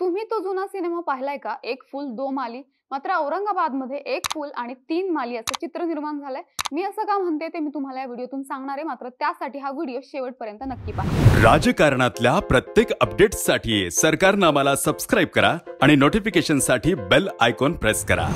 तुम्ही तो जुना सिनेमा पाहिलाय का एक फुल दो माली मात्र औरंगाबाद मध्ये एक फुल आणि तीन माली असं चित्र निर्माण झालंय मी असं का म्हणते ते मी तुम्हाला या व्हिडिओतून सांगणार आहे मात्र त्यासाठी हा व्हिडिओ शेवटपर्यंत नक्की पहा राजकारणातल्या प्रत्येक साठी सरकारनं आम्हाला सबस्क्राईब करा आणि नोटिफिकेशन साठी बेल आयकॉन प्रेस करा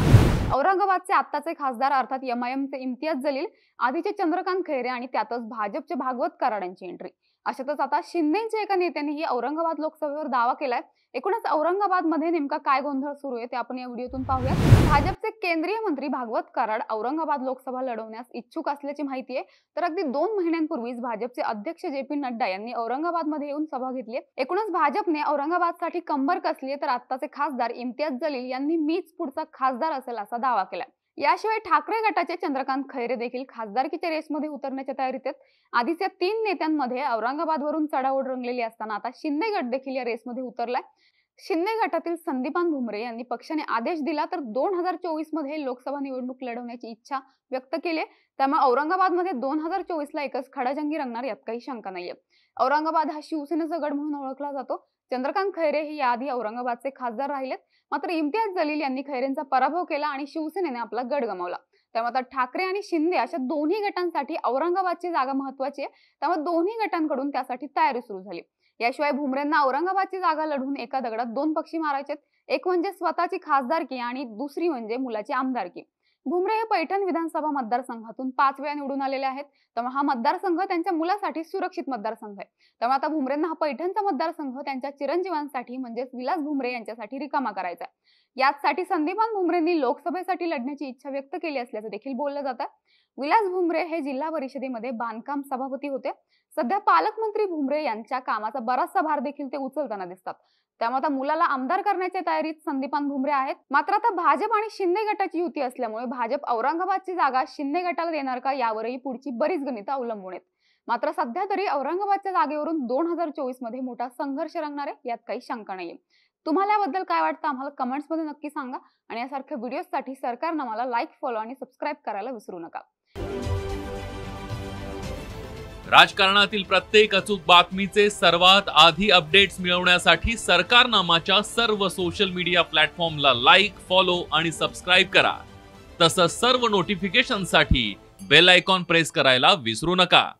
औरंगाबादचे आत्ताचे खासदार अर्थात एमआयएमचे इम्तियाज जलील आधीचे चंद्रकांत खैरे आणि त्यातच भाजपचे भागवत कराड यांची एंट्री अशातच आता शिंदेच्या एका नेत्यांनीही औरंगाबाद लोकसभेवर दावा केलाय एकूणच औरंगाबादमध्ये नेमका काय गोंधळ सुरू आहे ते आपण या व्हिडिओतून पाहूया भाजपचे केंद्रीय मंत्री भागवत कराड औरंगाबाद लोकसभा लढवण्यास इच्छुक असल्याची माहिती आहे तर अगदी दोन महिन्यांपूर्वीच भाजपचे अध्यक्ष जे पी नड्डा यांनी औरंगाबादमध्ये येऊन सभा घेतली एकूणच भाजपने औरंगाबादसाठी कंबर कसली तर आत्ताचे खासदार इम्तियाज जलील यांनी मीच पुढचा खासदार असेल असा दावा केलाय याशिवाय ठाकरे गटाचे चंद्रकांत खैरे देखील खासदारकीच्या रेसमध्ये उतरण्याच्या तयारीत आहेत आधीच्या तीन नेत्यांमध्ये औरंगाबादवरून चढाओढ रंगलेली असताना आता शिंदे गट देखील या रेसमध्ये उतरलाय शिंदे गटातील संदीपान भुमरे यांनी पक्षाने आदेश दिला तर दोन हजार चोवीस मध्ये लोकसभा निवडणूक लढवण्याची इच्छा व्यक्त केली त्यामुळे मध्ये दोन हजार चोवीस ला एकच खडाजंगी रंगणार यात काही शंका नाहीये औरंगाबाद हा शिवसेनेचा गड म्हणून ओळखला जातो चंद्रकांत खैरे हे याआधी औरंगाबादचे खासदार राहिलेत मात्र इम्तियाज जलील यांनी खैरेंचा पराभव केला आणि शिवसेनेने आपला गड गमावला त्यामुळे आता ठाकरे आणि शिंदे अशा दोन्ही गटांसाठी औरंगाबादची जागा महत्वाची आहे त्यामुळे दोन्ही गटांकडून त्यासाठी तयारी सुरू झाली याशिवाय भुमरेंना औरंगाबादची जागा लढून एका दगडात दोन पक्षी मारायचे एक म्हणजे स्वतःची खासदारकी आणि दुसरी म्हणजे मुलाची आमदारकी भुमरे हे पैठण विधानसभा मतदारसंघातून पाच वेळा निवडून आलेले आहेत त्यामुळे हा मतदारसंघ त्यांच्या मुलासाठी सुरक्षित मतदारसंघ आहे त्यामुळे आता भुमरेंना हा पैठणचा मतदारसंघ त्यांच्या चिरंजीवांसाठी म्हणजेच विलास भुमरे यांच्यासाठी रिकामा करायचा आहे याचसाठी संदीपान भुमरेंनी लोकसभेसाठी लढण्याची इच्छा व्यक्त केली असल्याचं देखील बोललं जातं विलास भुमरे हे जिल्हा परिषदेमध्ये बांधकाम सभापती होते सध्या पालकमंत्री भुमरे यांच्या कामाचा बराचसा भार देखील ते उचलताना दिसतात त्यामुळे आता मुलाला आमदार करण्याच्या तयारीत संदीपान भुमरे आहेत मात्र आता भाजप आणि शिंदे गटाची युती असल्यामुळे भाजप औरंगाबादची जागा शिंदे गटाला देणार का यावरही पुढची बरीच गणितं अवलंबून आहेत मात्र सध्या तरी औरंगाबादच्या जागेवरून दोन हजार चोवीस मध्ये मोठा संघर्ष रंगणार आहे यात काही शंका नाहीये तुम्हाला याबद्दल काय वाटतं आम्हाला कमेंट्स मध्ये नक्की सांगा आणि यासारख्या व्हिडिओजसाठी सरकारनं मला लाईक फॉलो आणि सबस्क्राईब करायला विसरू नका राजकारणातील प्रत्येक अचूक बातमीचे सर्वात आधी अपडेट्स मिळवण्यासाठी सरकारनामाच्या सर्व सोशल मीडिया प्लॅटफॉर्मला लाईक फॉलो आणि सबस्क्राईब करा तसंच सर्व नोटिफिकेशनसाठी बेल आयकॉन प्रेस करायला विसरू नका